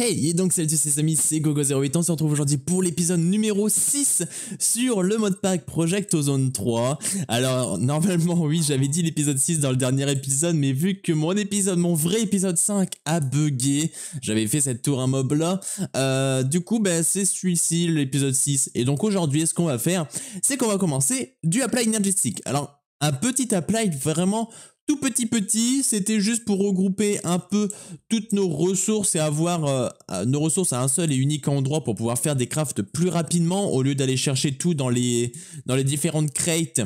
Hey, et donc salut c'est amis, c'est Gogo08, on se retrouve aujourd'hui pour l'épisode numéro 6 sur le modpack Project Ozone 3. Alors, normalement, oui, j'avais dit l'épisode 6 dans le dernier épisode, mais vu que mon épisode, mon vrai épisode 5 a bugué, j'avais fait cette tour un mob là, euh, du coup, bah, c'est celui-ci, l'épisode 6. Et donc aujourd'hui, ce qu'on va faire, c'est qu'on va commencer du Apply Energetic. Alors, un petit apply vraiment tout petit petit, c'était juste pour regrouper un peu toutes nos ressources et avoir euh, euh, nos ressources à un seul et unique endroit pour pouvoir faire des crafts plus rapidement au lieu d'aller chercher tout dans les, dans les différentes crates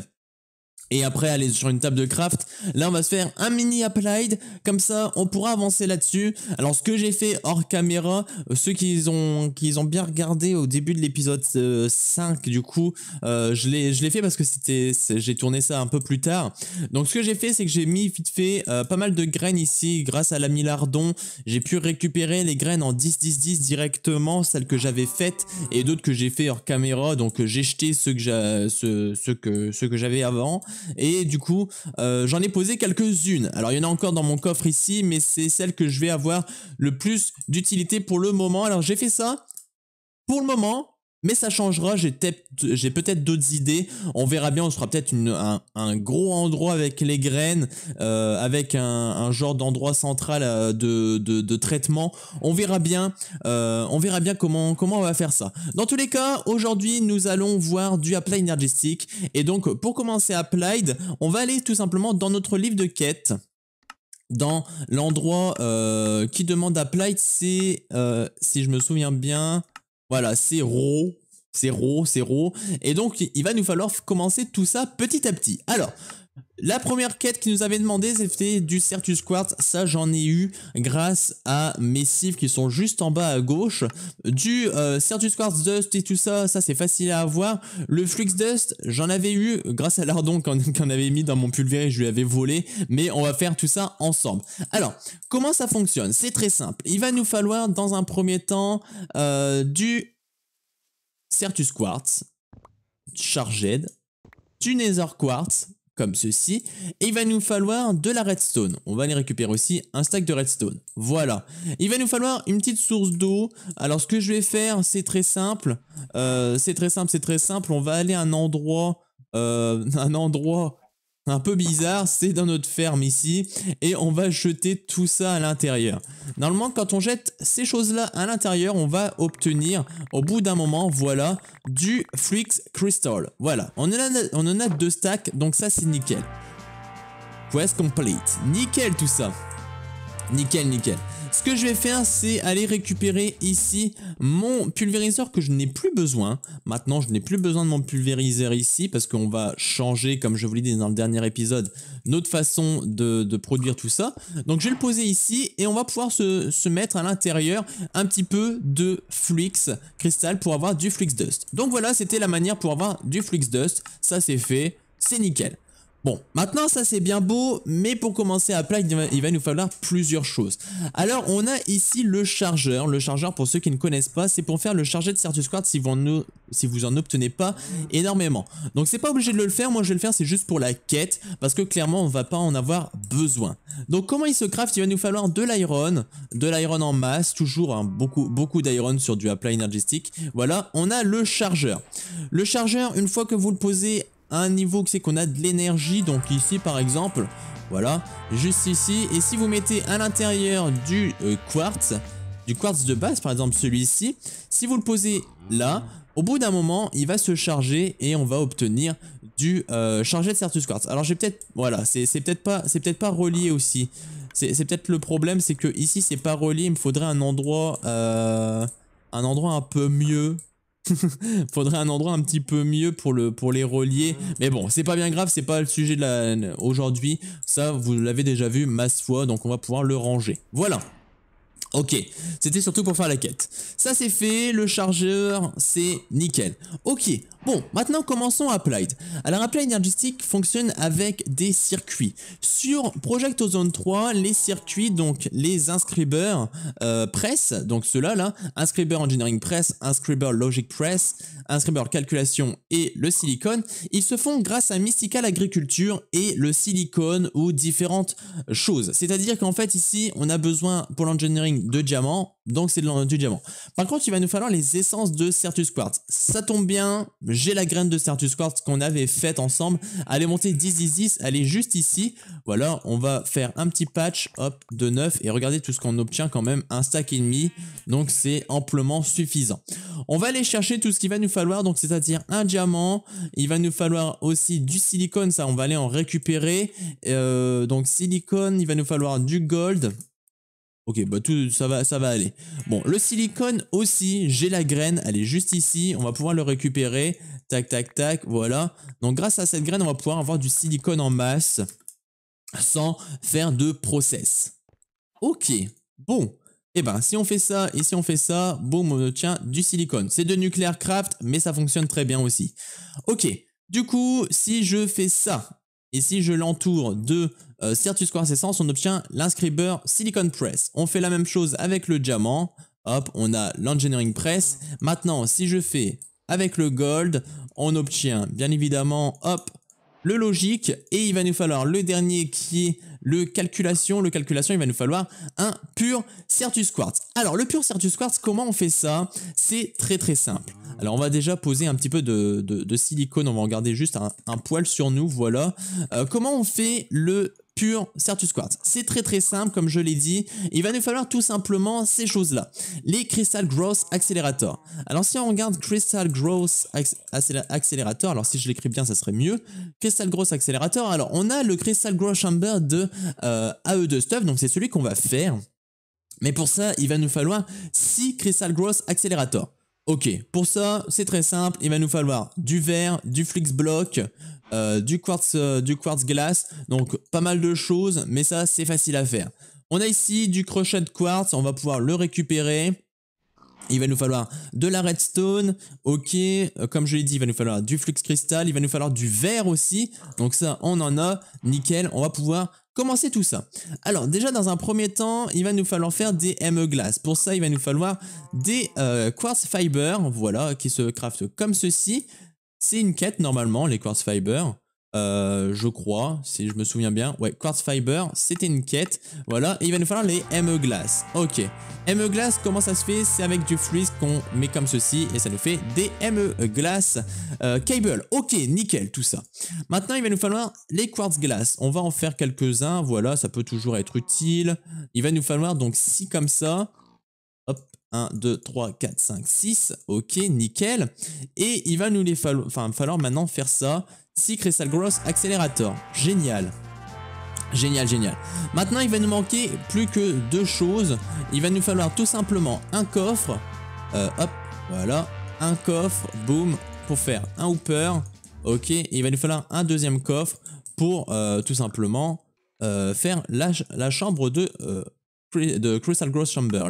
et après aller sur une table de craft. Là, on va se faire un mini applied, comme ça, on pourra avancer là-dessus. Alors, ce que j'ai fait hors caméra, euh, ceux qui ont, qui ont bien regardé au début de l'épisode 5, euh, du coup, euh, je l'ai fait parce que c'était j'ai tourné ça un peu plus tard. Donc, ce que j'ai fait, c'est que j'ai mis vite fait pas mal de graines ici, grâce à la milardon. J'ai pu récupérer les graines en 10-10-10 directement, celles que j'avais faites et d'autres que j'ai fait hors caméra. Donc, j'ai jeté ceux que j'avais que, que avant. Et du coup, euh, j'en ai posé quelques-unes. Alors, il y en a encore dans mon coffre ici, mais c'est celle que je vais avoir le plus d'utilité pour le moment. Alors, j'ai fait ça pour le moment mais ça changera, j'ai peut-être d'autres idées. On verra bien, on sera peut-être un, gros endroit avec les graines, euh, avec un, genre d'endroit central euh, de, traitement. On verra bien, euh, on verra bien comment, on va faire ça. Dans tous les cas, aujourd'hui, nous allons voir du Applied Energistic. Et donc, pour commencer Applied, on va aller tout simplement dans notre livre de quête dans l'endroit qui demande Applied, c'est, si je me souviens bien, voilà, c'est raw, c'est raw, c'est raw. Et donc, il va nous falloir commencer tout ça petit à petit. Alors, la première quête qui nous avait demandé, c'était du Certus Quartz. Ça, j'en ai eu grâce à mes cibles qui sont juste en bas à gauche. Du euh, Certus Quartz Dust et tout ça, ça c'est facile à avoir. Le Flux Dust, j'en avais eu grâce à l'ardon qu'on avait mis dans mon pulvéris, je lui avais volé. Mais on va faire tout ça ensemble. Alors, comment ça fonctionne C'est très simple. Il va nous falloir dans un premier temps euh, du Certus Quartz, Charged, du Nether Quartz, ceci, et il va nous falloir de la redstone. On va aller récupérer aussi un stack de redstone. Voilà. Il va nous falloir une petite source d'eau. Alors ce que je vais faire, c'est très simple. Euh, c'est très simple, c'est très simple. On va aller à un endroit... Euh, un endroit un peu bizarre, c'est dans notre ferme ici, et on va jeter tout ça à l'intérieur. Normalement, quand on jette ces choses-là à l'intérieur, on va obtenir, au bout d'un moment, voilà, du Flux Crystal. Voilà, on en a, on en a deux stacks, donc ça c'est nickel. Quest complete. Nickel tout ça. Nickel, nickel. Ce que je vais faire, c'est aller récupérer ici mon pulvériseur que je n'ai plus besoin. Maintenant, je n'ai plus besoin de mon pulvériseur ici parce qu'on va changer, comme je vous l'ai dit dans le dernier épisode, notre façon de, produire tout ça. Donc, je vais le poser ici et on va pouvoir se, se mettre à l'intérieur un petit peu de flux cristal pour avoir du flux dust. Donc voilà, c'était la manière pour avoir du flux dust. Ça, c'est fait. C'est nickel. Bon, maintenant ça c'est bien beau, mais pour commencer à play, il va nous falloir plusieurs choses. Alors on a ici le chargeur. Le chargeur, pour ceux qui ne connaissent pas, c'est pour faire le chargé de Certus Quartz si vous, ne, si vous en obtenez pas énormément. Donc c'est pas obligé de le faire, moi je vais le faire, c'est juste pour la quête, parce que clairement on va pas en avoir besoin. Donc comment il se craft Il va nous falloir de l'iron, de l'iron en masse, toujours hein, beaucoup, beaucoup d'iron sur du apply énergistique. Voilà, on a le chargeur. Le chargeur, une fois que vous le posez un niveau que c'est qu'on a de l'énergie, donc ici par exemple, voilà, juste ici. Et si vous mettez à l'intérieur du euh, quartz, du quartz de base, par exemple celui-ci, si vous le posez là, au bout d'un moment, il va se charger et on va obtenir du euh, chargé de Certus Quartz. Alors j'ai peut-être, voilà, c'est peut-être pas, c'est peut-être pas relié aussi. C'est peut-être le problème, c'est que ici c'est pas relié. Il me faudrait un endroit, euh, un endroit un peu mieux Faudrait un endroit un petit peu mieux pour, le, pour les relier. Mais bon, c'est pas bien grave, c'est pas le sujet de la aujourd'hui. Ça, vous l'avez déjà vu masse fois, donc on va pouvoir le ranger. Voilà. Ok, c'était surtout pour faire la quête. Ça c'est fait, le chargeur c'est nickel. Ok, bon, maintenant commençons à Applied. Alors Applied Energistic fonctionne avec des circuits. Sur Project Ozone 3, les circuits, donc les inscribeurs euh, press, donc ceux-là là, inscriber engineering press, inscriber logic press, inscriber calculation et le silicone, ils se font grâce à Mystical Agriculture et le silicone ou différentes choses. C'est-à-dire qu'en fait ici, on a besoin pour l'engineering de diamant, donc c'est du diamant. Par contre, il va nous falloir les essences de Certus Quartz. Ça tombe bien, j'ai la graine de Certus Quartz qu'on avait faite ensemble. allez monter 10, 10, 10, juste ici. Voilà, on va faire un petit patch, hop, de neuf et regardez tout ce qu'on obtient quand même, un stack et demi, donc c'est amplement suffisant. On va aller chercher tout ce qu'il va nous falloir, donc c'est-à-dire un diamant, il va nous falloir aussi du silicone, ça on va aller en récupérer, euh, donc silicone, il va nous falloir du gold, Ok, bah tout, ça va, ça va aller. Bon, le silicone aussi, j'ai la graine, elle est juste ici, on va pouvoir le récupérer. Tac, tac, tac, voilà. Donc grâce à cette graine, on va pouvoir avoir du silicone en masse sans faire de process. Ok, bon. eh ben, si on fait ça et si on fait ça, boum, on obtient du silicone. C'est de Nuclear Craft, mais ça fonctionne très bien aussi. Ok, du coup, si je fais ça, et si je l'entoure de euh, Certus Quartz on obtient l'Inscriber Silicon Press. On fait la même chose avec le diamant. Hop, on a l'Engineering Press. Maintenant, si je fais avec le gold, on obtient bien évidemment, hop, le logique et il va nous falloir le dernier qui est le calculation. Le calculation, il va nous falloir un pur Certus Quartz. Alors, le pur Certus Quartz, comment on fait ça C'est très très simple. Alors, on va déjà poser un petit peu de, silicone. On va en garder juste un, poil sur nous, voilà. Euh, comment on fait le pur Certus Quartz. C'est très très simple comme je l'ai dit, il va nous falloir tout simplement ces choses là, les Crystal Growth Accelerator. Alors si on regarde Crystal Growth Accelerator, alors si je l'écris bien ça serait mieux, Crystal Growth Accelerator, alors on a le Crystal Growth Chamber de euh, AE2 Stuff, donc c'est celui qu'on va faire, mais pour ça il va nous falloir 6 Crystal Growth Accelerator. Ok, pour ça, c'est très simple, il va nous falloir du verre, du flux bloc, euh, du quartz euh, du quartz glace, donc pas mal de choses, mais ça, c'est facile à faire. On a ici du crochet de quartz, on va pouvoir le récupérer. Il va nous falloir de la redstone, ok, euh, comme je l'ai dit, il va nous falloir du flux cristal, il va nous falloir du verre aussi, donc ça, on en a, nickel, on va pouvoir Commencez tout ça Alors déjà dans un premier temps, il va nous falloir faire des ME glaces. Pour ça, il va nous falloir des euh, quartz fiber, voilà, qui se craftent comme ceci. C'est une quête normalement, les quartz fiber. Euh, je crois, si je me souviens bien. Ouais, Quartz Fiber, c'était une quête. Voilà, il va nous falloir les ME glass Ok. ME glass comment ça se fait C'est avec du fluide qu'on met comme ceci, et ça nous fait des ME glass euh, cable, ok, nickel, tout ça. Maintenant, il va nous falloir les Quartz glass On va en faire quelques-uns, voilà, ça peut toujours être utile. Il va nous falloir donc 6 comme ça. Hop, 1, 2, 3, 4, 5, 6. Ok, nickel. Et il va nous les falloir, enfin, falloir maintenant faire ça. Si Crystal Gross Accelerator. Génial. Génial, génial. Maintenant, il va nous manquer plus que deux choses. Il va nous falloir tout simplement un coffre. Euh, hop, voilà. Un coffre, boum, pour faire un hooper. Ok, il va nous falloir un deuxième coffre pour euh, tout simplement euh, faire la, chambre de, Crystal Gross Chamber.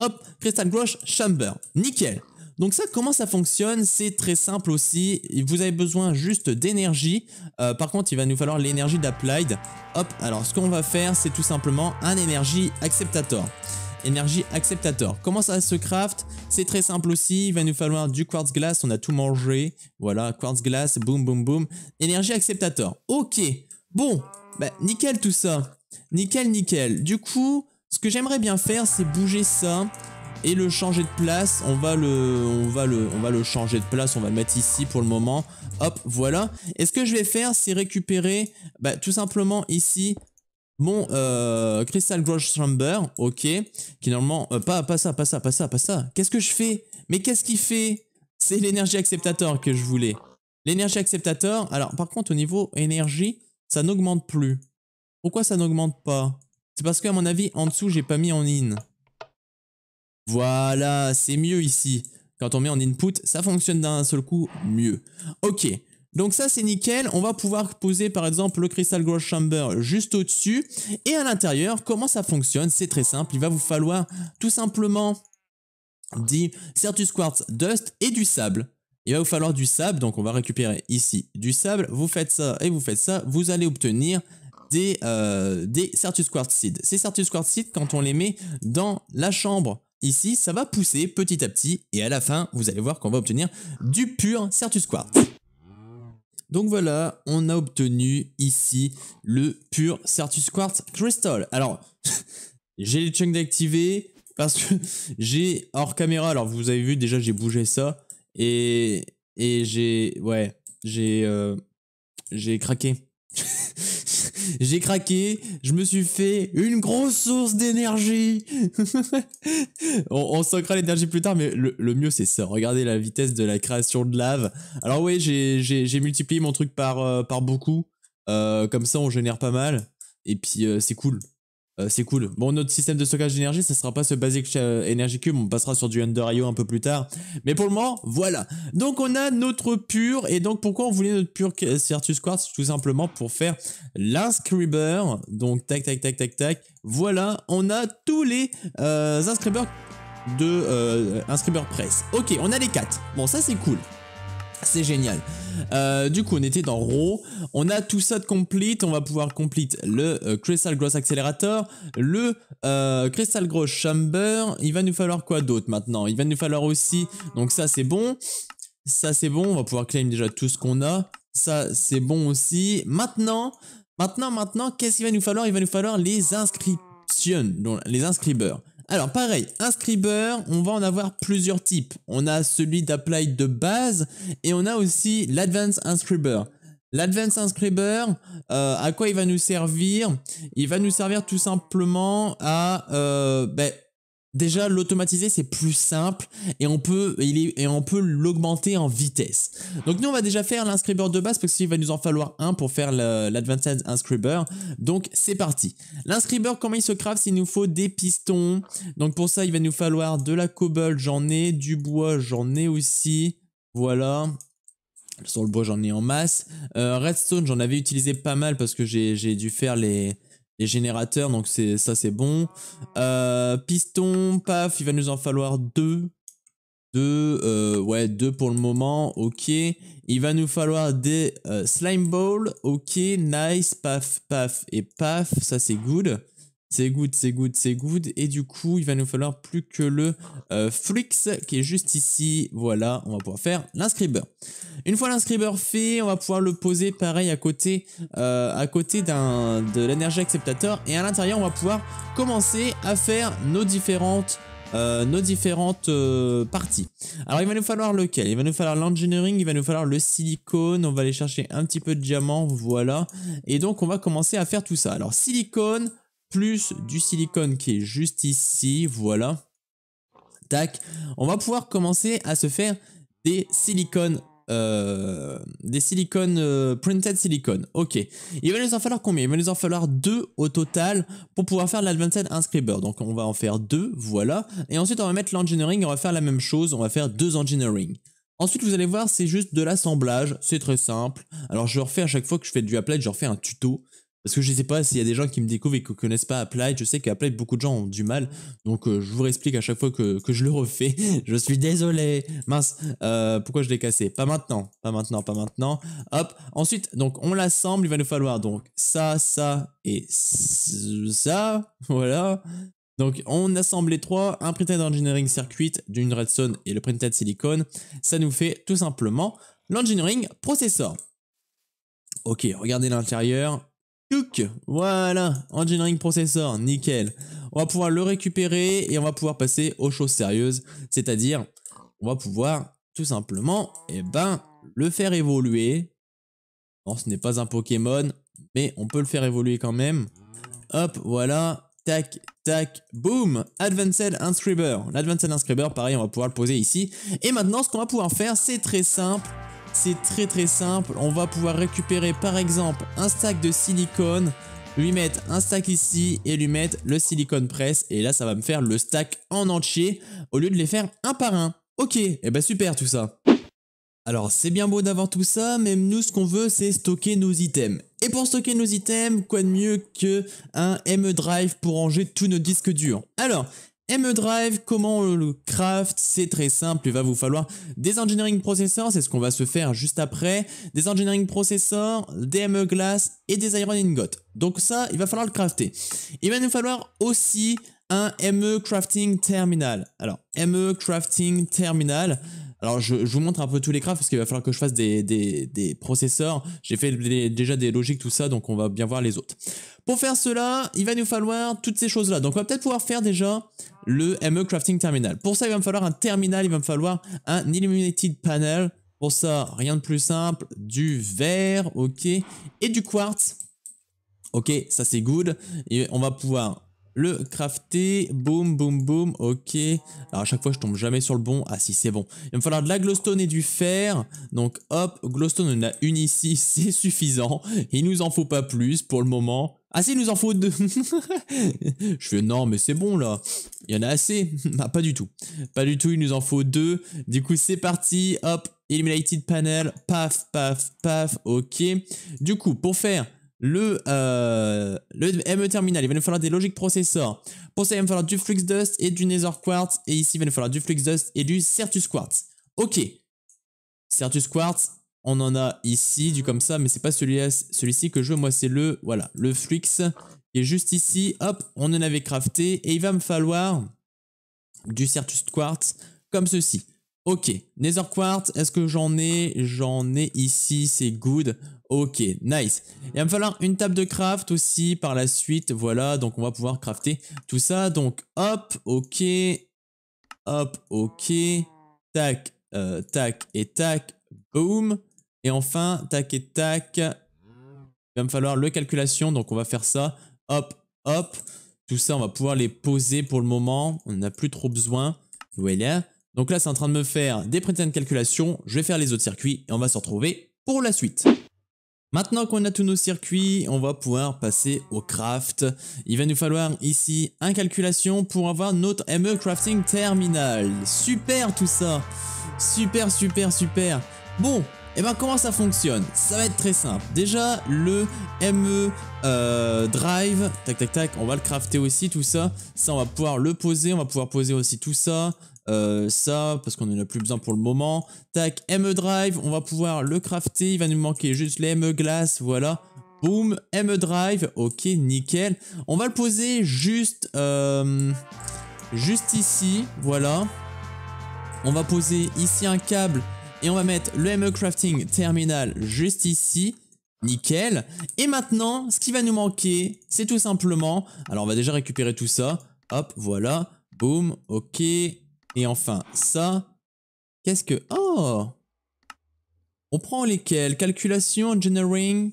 Hop, Crystal Gross Chamber. Nickel. Donc ça, comment ça fonctionne C'est très simple aussi. Vous avez besoin juste d'énergie. Euh, par contre, il va nous falloir l'énergie d'Applied. Hop, alors ce qu'on va faire, c'est tout simplement un énergie acceptator. Énergie acceptator. Comment ça se craft C'est très simple aussi. Il va nous falloir du quartz glass. On a tout mangé. Voilà, quartz glass, boum, boum, boum. Énergie acceptator. Ok, bon, bah nickel tout ça. Nickel, nickel. Du coup, ce que j'aimerais bien faire, c'est bouger ça et le changer de place, on va le, on va le, on va le changer de place, on va le mettre ici pour le moment. Hop, voilà. Et ce que je vais faire, c'est récupérer bah, tout simplement ici mon euh, Crystal Grosh Chamber, ok, qui normalement... Euh, pas, pas ça, pas ça, pas ça, pas ça. Qu'est-ce que je fais Mais qu'est-ce qui fait C'est l'énergie acceptator que je voulais. L'énergie acceptator, alors par contre au niveau énergie, ça n'augmente plus. Pourquoi ça n'augmente pas C'est parce à mon avis, en dessous, j'ai pas mis en in. Voilà, c'est mieux ici. Quand on met en input, ça fonctionne d'un seul coup mieux. Ok, donc ça c'est nickel, on va pouvoir poser par exemple le Crystal Growth Chamber juste au-dessus. Et à l'intérieur, comment ça fonctionne C'est très simple, il va vous falloir tout simplement dit Certus Quartz Dust et du sable. Il va vous falloir du sable, donc on va récupérer ici du sable. Vous faites ça et vous faites ça, vous allez obtenir des, euh, des Certus Quartz Seeds. Ces Certus Quartz Seeds, quand on les met dans la chambre Ici, ça va pousser petit à petit et à la fin, vous allez voir qu'on va obtenir du pur Certus Quartz. Donc voilà, on a obtenu ici le pur Certus Quartz Crystal. Alors, j'ai les chunks d'activer parce que j'ai hors caméra, alors vous avez vu déjà j'ai bougé ça et, et j'ai, ouais, j'ai euh, j'ai craqué. j'ai craqué, je me suis fait une grosse source d'énergie. on, on l'énergie plus tard, mais le, mieux c'est ça. Regardez la vitesse de la création de lave. Alors oui, j'ai multiplié mon truc par, euh, beaucoup. Euh, comme ça, on génère pas mal. Et puis euh, c'est cool. Euh, c'est cool. Bon, notre système de stockage d'énergie, ça sera pas ce Basic euh, Energy Cube, on passera sur du Under IO un peu plus tard. Mais pour le moment, voilà. Donc on a notre Pur, et donc pourquoi on voulait notre pur Certus Quartz Tout simplement pour faire l'inscriber. Donc tac, tac, tac, tac, tac. Voilà, on a tous les euh, inscribeurs de inscriber press. Ok, on a les 4. Bon, ça c'est cool. C'est génial. Euh, du coup, on était dans Raw. On a tout ça de complete. On va pouvoir complete le euh, Crystal Gross Accelerator, le euh, Crystal Gross Chamber. Il va nous falloir quoi d'autre maintenant Il va nous falloir aussi... Donc ça, c'est bon. Ça, c'est bon. On va pouvoir claim déjà tout ce qu'on a. Ça, c'est bon aussi. Maintenant, maintenant, maintenant, qu'est-ce qu'il va nous falloir Il va nous falloir les inscriptions, donc les inscribeurs. Alors pareil, inscriber, on va en avoir plusieurs types. On a celui d'apply de base et on a aussi l'advanced inscriber. L'Advanced Inscriber, euh, à quoi il va nous servir Il va nous servir tout simplement à euh, ben, Déjà, l'automatiser, c'est plus simple et on peut l'augmenter en vitesse. Donc nous, on va déjà faire l'inscribeur de base parce qu'il va nous en falloir un pour faire l'advanced inscriber. Donc c'est parti. L'inscribeur, comment il se craft Il nous faut des pistons. Donc pour ça, il va nous falloir de la cobble, j'en ai, du bois, j'en ai aussi. Voilà. Sur le bois, j'en ai en masse. Euh, redstone, j'en avais utilisé pas mal parce que j'ai dû faire les les générateurs, donc ça c'est bon. Euh, piston, paf, il va nous en falloir deux. Deux, euh, ouais, deux pour le moment, ok. Il va nous falloir des euh, slime balls, ok, nice, paf, paf et paf, ça c'est good. C'est good, c'est good, c'est good. Et du coup, il va nous falloir plus que le flux euh, Flix qui est juste ici. Voilà, on va pouvoir faire l'inscribeur. Une fois l'inscribeur fait, on va pouvoir le poser pareil à côté, euh, à côté de l'énergie acceptateur. Et à l'intérieur, on va pouvoir commencer à faire nos différentes euh, nos différentes parties. Alors il va nous falloir lequel Il va nous falloir l'engineering, il va nous falloir le silicone, on va aller chercher un petit peu de diamant, voilà. Et donc on va commencer à faire tout ça. Alors silicone, du silicone qui est juste ici, voilà. Tac. On va pouvoir commencer à se faire des silicones euh, des silicones, euh, printed silicone. Ok. Il va nous en falloir combien Il va nous en falloir deux au total pour pouvoir faire l'advanced inscriber. Donc on va en faire deux, voilà. Et ensuite on va mettre l'engineering, on va faire la même chose, on va faire deux engineering. Ensuite vous allez voir c'est juste de l'assemblage, c'est très simple. Alors je refais à chaque fois que je fais du applet, je refais un tuto. Parce que je ne sais pas s'il y a des gens qui me découvrent et qui ne connaissent pas Applied. Je sais Applied, beaucoup de gens ont du mal. Mm. Donc, euh, je vous réexplique à chaque fois que, je le refais. je suis désolé. Mince. Euh, pourquoi je l'ai cassé Pas maintenant. Pas maintenant, pas maintenant. Hop. Ensuite, donc, on l'assemble. Il va nous falloir donc ça, ça et ça. Voilà. Donc, on assemble les trois, un printed engineering circuit d'une redstone et le printed silicone. Ça nous fait tout simplement l'engineering processor. Ok, regardez l'intérieur voilà, engineering processor, nickel. On va pouvoir le récupérer et on va pouvoir passer aux choses sérieuses, c'est-à-dire on va pouvoir tout simplement eh ben, le faire évoluer. Non, ce n'est pas un Pokémon, mais on peut le faire évoluer quand même. Hop, voilà, tac, tac, boum Advanced Inscriber. L'Advanced Inscriber, pareil, on va pouvoir le poser ici. Et maintenant, ce qu'on va pouvoir faire, c'est très simple. C'est très très simple, on va pouvoir récupérer par exemple un stack de silicone, lui mettre un stack ici et lui mettre le silicone press et là ça va me faire le stack en entier au lieu de les faire un par un. Ok, et eh ben super tout ça. Alors c'est bien beau d'avoir tout ça, mais nous ce qu'on veut c'est stocker nos items. Et pour stocker nos items, quoi de mieux que un ME Drive pour ranger tous nos disques durs Alors, M.E. Drive, comment on euh, le craft C'est très simple, il va vous falloir des engineering processors, c'est ce qu'on va se faire juste après, des engineering processors, des ME glass et des iron ingot. Donc ça, il va falloir le crafter. Il va nous falloir aussi un ME crafting terminal. Alors, ME crafting terminal, alors je, vous montre un peu tous les crafts parce qu'il va falloir que je fasse des, des, processeurs. J'ai fait déjà des logiques, tout ça, donc on va bien voir les autres. Pour faire cela, il va nous falloir toutes ces choses-là. Donc on va peut-être pouvoir faire déjà le ME Crafting Terminal. Pour ça, il va me falloir un terminal, il va me falloir un Illuminated Panel. Pour ça, rien de plus simple, du verre, ok, et du quartz. Ok, ça c'est good. Et on va pouvoir le crafter. Boum, boum, boum. Ok. Alors à chaque fois, je tombe jamais sur le bon. Ah si, c'est bon. Il va me falloir de la glowstone et du fer. Donc hop, glowstone, on en a une ici. C'est suffisant. Il nous en faut pas plus pour le moment. Ah si, il nous en faut deux. je fais non, mais c'est bon là. Il y en a assez. Ah, pas du tout. Pas du tout, il nous en faut deux. Du coup, c'est parti. Hop, Illuminated Panel. Paf, paf, paf. Ok. Du coup, pour faire le, euh, le ME terminal, il va nous falloir des logiques processeurs. Pour ça, il va nous falloir du Flux Dust et du Nether Quartz. Et ici, il va nous falloir du Flux Dust et du Certus Quartz. Ok. Certus Quartz, on en a ici, du mhm. comme ça, mais c'est pas celui-là, celui-ci que je veux. Moi, c'est le, voilà, le flux qui est juste ici. Hop, on en avait crafté et il va me falloir du Certus Quartz comme ceci. Ok, Nether Quartz, est-ce que j'en ai J'en ai ici, c'est good. Ok, nice. Il va me falloir une table de craft aussi par la suite. Voilà, donc on va pouvoir crafter tout ça. Donc hop, ok. Hop, ok. Tac, euh, tac et tac. Boom. Et enfin, tac et tac, il va me falloir le calculation, donc on va faire ça. Hop, hop. Tout ça, on va pouvoir les poser pour le moment. On n'a plus trop besoin. Voilà. Donc là, c'est en train de me faire des printemps de calculation. Je vais faire les autres circuits et on va se retrouver pour la suite. Maintenant qu'on a tous nos circuits, on va pouvoir passer au craft. Il va nous falloir ici un calculation pour avoir notre ME Crafting Terminal. Super tout ça Super, super, super Bon, et eh ben comment ça fonctionne Ça va être très simple. Déjà le ME euh, Drive, tac tac tac, on va le crafter aussi tout ça. Ça on va pouvoir le poser, on va pouvoir poser aussi tout ça. Euh, ça, parce qu'on en a plus besoin pour le moment. Tac, ME Drive, on va pouvoir le crafter. Il va nous manquer juste les ME Glass. voilà. Boom, ME Drive, ok, nickel. On va le poser juste, euh, juste ici, voilà. On va poser ici un câble et on va mettre le ME Crafting Terminal juste ici. Nickel. Et maintenant, ce qui va nous manquer, c'est tout simplement... Alors, on va déjà récupérer tout ça. Hop, voilà. Boum, ok. Et enfin, ça. Qu'est-ce que... Oh On prend lesquels Calculation, engineering,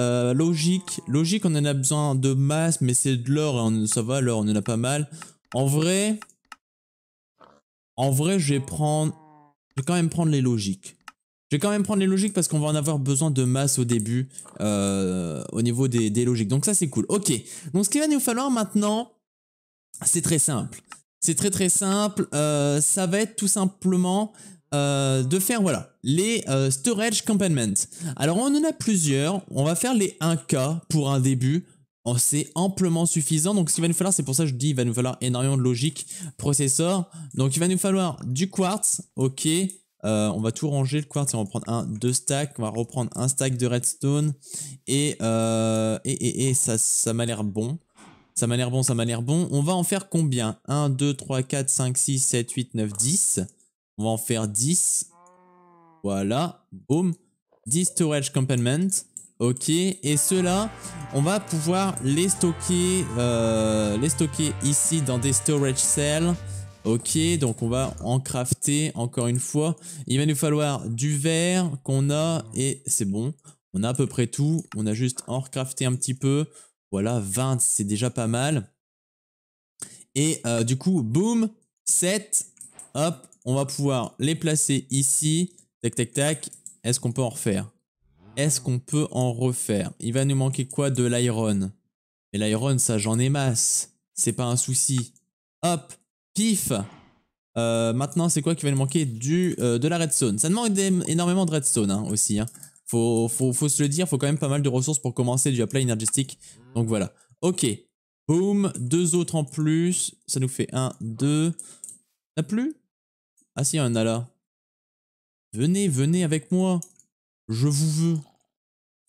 euh, logique. Logique, on en a besoin de masse, mais c'est de l'or. Ça va, l'or, on en a pas mal. En vrai... En vrai, je vais prendre quand même prendre les logiques. Je vais quand même prendre les logiques parce qu'on va en avoir besoin de masse au début euh, au niveau des, logiques. Donc ça c'est cool. Ok. Donc ce qu'il va nous falloir maintenant, c'est très simple. C'est très très simple. Euh, ça va être tout simplement euh, de faire voilà les storage compartments. Alors on en a plusieurs. On va faire les 1K pour un début. Oh, c'est amplement suffisant. Donc, ce qu'il va nous falloir, c'est pour ça que je dis, il va nous falloir énormément de logique processeur. Donc, il va nous falloir du quartz. Ok. Euh, on va tout ranger le quartz on va prendre un, deux stacks. On va reprendre un stack de redstone. Euh, et, ça, ça m'a l'air bon. Ça m'a l'air bon, ça m'a l'air bon. On va en faire combien 1, 2, 3, 4, 5, 6, 7, 8, 9, 10. On va en faire 10. Voilà. Boom. 10 storage compartment. Ok, et ceux-là, on va pouvoir les stocker, euh, les stocker ici dans des storage cells. Ok, donc on va en crafter encore une fois. Il va nous falloir du verre qu'on a et c'est bon. On a à peu près tout. On a juste en recrafter un petit peu. Voilà, 20, c'est déjà pas mal. Et euh, du coup, boum, 7. Hop, on va pouvoir les placer ici. Tac, tac, tac. Est-ce qu'on peut en refaire est-ce qu'on peut en refaire Il va nous manquer quoi de l'iron Mais l'iron, ça j'en ai masse. C'est pas un souci. Hop, pif euh, Maintenant, c'est quoi qui va nous manquer du, euh, de la redstone Ça demande énormément de redstone hein, aussi. Hein. Faut, faut, se le dire, faut quand même pas mal de ressources pour commencer du appel énergétique. Donc voilà. Ok. Boom. deux autres en plus. Ça nous fait un, deux. T'as plus Ah si, il y en a là. Venez, venez avec moi. Je vous veux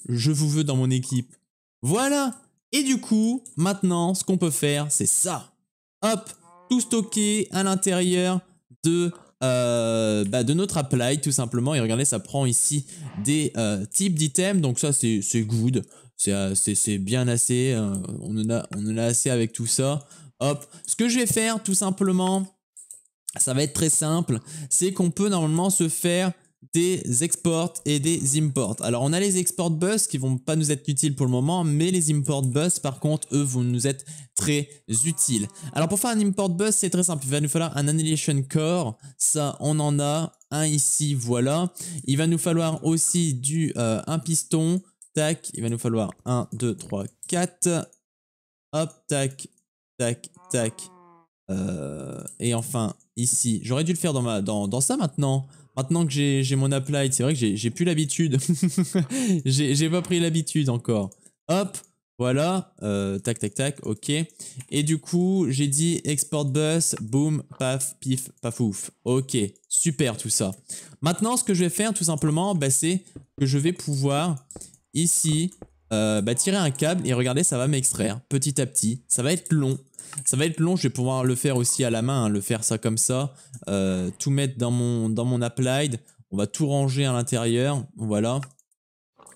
je vous veux dans mon équipe. Voilà Et du coup, maintenant, ce qu'on peut faire, c'est ça. Hop Tout stocker à l'intérieur de, euh, bah, de notre apply, tout simplement. Et regardez, ça prend ici des euh, types d'items. Donc ça, c'est good. Euh, c'est bien assez. on, a, on en a assez avec tout ça. Hop Ce que je vais faire, tout simplement, ça va être très simple. C'est qu'on peut normalement se faire des exports et des imports. Alors on a les export bus qui vont pas nous être utiles pour le moment, mais les import bus par contre, eux vont nous être très utiles. Alors pour faire un import bus, c'est très simple, il va nous falloir un annihilation core, ça on en a un ici, voilà. Il va nous falloir aussi du euh, un piston, tac, il va nous falloir 1 2 3 4 hop tac tac tac euh, et enfin ici, j'aurais dû le faire dans ma dans, dans ça maintenant. Maintenant que j'ai mon applied, c'est vrai que j'ai plus l'habitude. j'ai pas pris l'habitude encore. Hop, voilà, euh, tac, tac, tac, ok. Et du coup, j'ai dit export bus, boum, paf, pif, paf, ouf. Ok, super tout ça. Maintenant, ce que je vais faire tout simplement, bah, c'est que je vais pouvoir ici euh, bah, tirer un câble et regardez, ça va m'extraire petit à petit. Ça va être long. Ça va être long, je vais pouvoir le faire aussi à la main, hein, le faire ça comme ça, euh, tout mettre dans mon, dans mon applied, on va tout ranger à l'intérieur, voilà.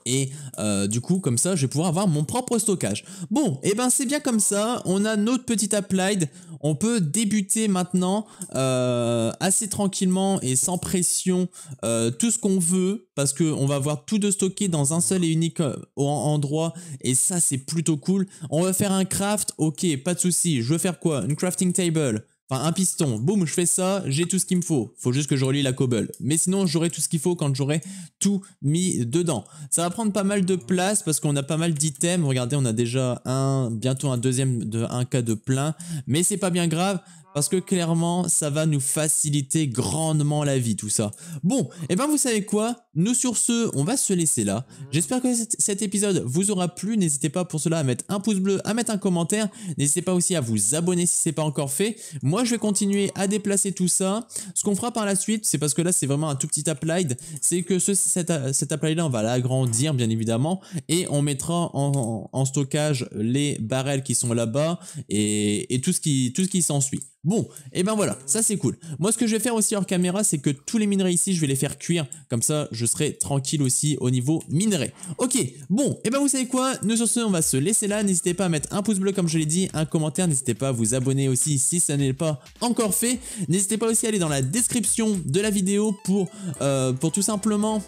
Et euh, du coup, comme ça, je vais pouvoir avoir mon propre stockage. Bon, et eh ben c'est bien comme ça. On a notre petit applied. On peut débuter maintenant euh, assez tranquillement et sans pression euh, tout ce qu'on veut parce qu'on va avoir tout de stocké dans un seul et unique endroit et ça c'est plutôt cool. On va faire un craft, ok, pas de souci. Je veux faire quoi Une crafting table Enfin, un piston, boum, je fais ça, j'ai tout ce qu'il me faut. Faut juste que je relie la cobble. Mais sinon, j'aurai tout ce qu'il faut quand j'aurai tout mis dedans. Ça va prendre pas mal de place parce qu'on a pas mal d'items. Regardez, on a déjà un, bientôt un deuxième de un cas de plein. Mais c'est pas bien grave parce que clairement, ça va nous faciliter grandement la vie, tout ça. Bon, et eh ben vous savez quoi Nous sur ce, on va se laisser là. Mm. J'espère que cet épisode vous aura plu. N'hésitez pas pour cela à mettre un pouce bleu, à mettre un commentaire. N'hésitez pas aussi à vous abonner si ce n'est pas encore fait. Moi, je vais continuer à déplacer tout ça. Ce qu'on fera par la suite, c'est parce que là, c'est vraiment un tout petit applied. C'est que ce, cet, cet là on va l'agrandir, bien évidemment. Et on mettra en, stockage les barrels qui sont là-bas et, et tout ce qui, tout ce qui s'ensuit. Bon, et eh ben voilà, ça c'est cool. Moi ce que je vais faire aussi hors caméra, c'est que tous les minerais ici, je vais les faire cuire. Comme ça, je serai tranquille aussi au niveau minerais. Ok, bon, et eh ben vous savez quoi Nous sur ce, on va se laisser là. N'hésitez pas à mettre un pouce bleu comme je l'ai dit, un commentaire. N'hésitez pas à vous abonner aussi si ça n'est pas encore fait. N'hésitez pas aussi à aller dans la description de la vidéo pour, euh, pour tout simplement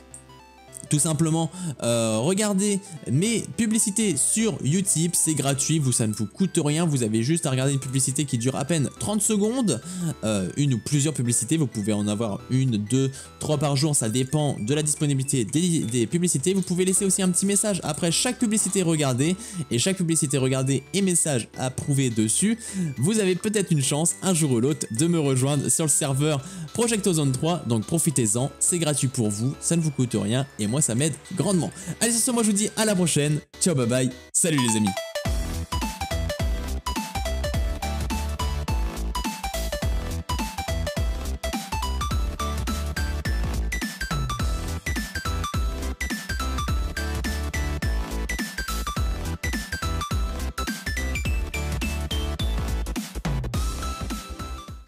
tout simplement euh, regardez mes publicités sur Utip, c'est gratuit, vous, ça ne vous coûte rien, vous avez juste à regarder une publicité qui dure à peine 30 secondes, euh, une ou plusieurs publicités, vous pouvez en avoir une, deux, trois par jour, ça dépend de la disponibilité des, publicités, vous pouvez laisser aussi un petit message après chaque publicité regardée, et chaque publicité regardée et message approuvé dessus, vous avez peut-être une chance un jour ou l'autre de me rejoindre sur le serveur Project Zone 3, donc profitez-en, c'est gratuit pour vous, ça ne vous coûte rien, et moi ça m'aide grandement. Allez sur ce, moi je vous dis à la prochaine, ciao bye bye, salut les amis